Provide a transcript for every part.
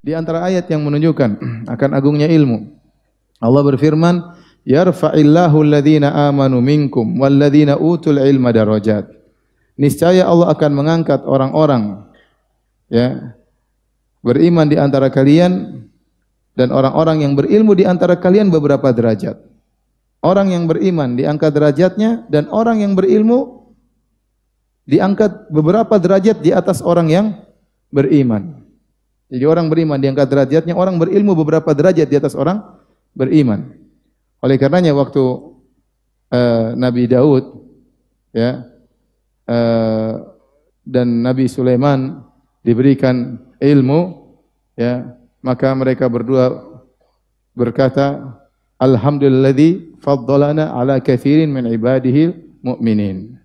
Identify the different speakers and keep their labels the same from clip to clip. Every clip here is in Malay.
Speaker 1: Di antara ayat yang menunjukkan akan agungnya ilmu. Allah berfirman, "Yarfa'illahu alladhina amanu minkum walladhina utul ilma darajat." Niscaya Allah akan mengangkat orang-orang ya beriman di antara kalian dan orang-orang yang berilmu di antara kalian beberapa derajat. Orang yang beriman diangkat derajatnya dan orang yang berilmu diangkat beberapa derajat di atas orang yang beriman. Jadi orang beriman diangkat derajatnya, orang berilmu beberapa derajat di atas orang beriman. Oleh karenanya waktu uh, Nabi Daud ya uh, dan Nabi Sulaiman diberikan ilmu ya, maka mereka berdua berkata Alhamdulillahi faddalana ala kathirin min ibadihi mu'minin.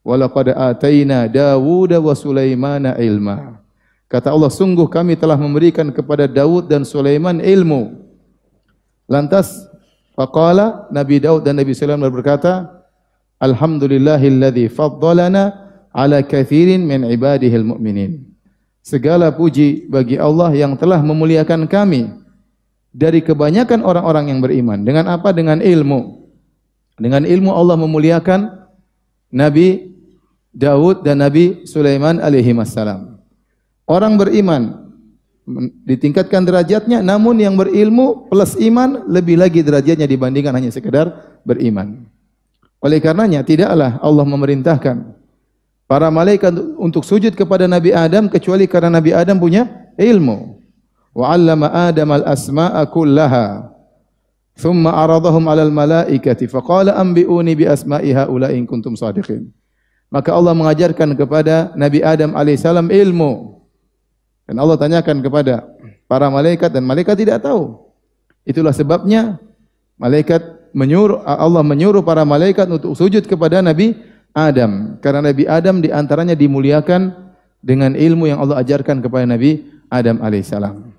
Speaker 1: Walakad atayna Dawuda wa Sulaimana ilma. Ya. Kata Allah, sungguh kami telah memberikan kepada Daud dan Sulaiman ilmu. Lantas, faqala Nabi Daud dan Nabi Sulaiman berkata, Alhamdulillahilladzi faddalana ala kathirin min ibadihil mu'minin. Segala puji bagi Allah yang telah memuliakan kami dari kebanyakan orang-orang yang beriman. Dengan apa? Dengan ilmu. Dengan ilmu Allah memuliakan Nabi Daud dan Nabi Sulaiman alaihi wassalam orang beriman ditingkatkan derajatnya namun yang berilmu plus iman lebih lagi derajatnya dibandingkan hanya sekedar beriman. Oleh karenanya tidaklah Allah memerintahkan para malaikat untuk sujud kepada Nabi Adam kecuali karena Nabi Adam punya ilmu. Wa 'allama Adam al-asma'a kullaha. Thumma 'aradahum al malaikati faqala anbi'uni bi asma'iha ula kuntum sadiqin. Maka Allah mengajarkan kepada Nabi Adam alaihissalam ilmu. Dan Allah tanyakan kepada para malaikat dan malaikat tidak tahu. Itulah sebabnya malaikat menyuruh Allah menyuruh para malaikat untuk sujud kepada Nabi Adam karena Nabi Adam di antaranya dimuliakan dengan ilmu yang Allah ajarkan kepada Nabi Adam alaihissalam.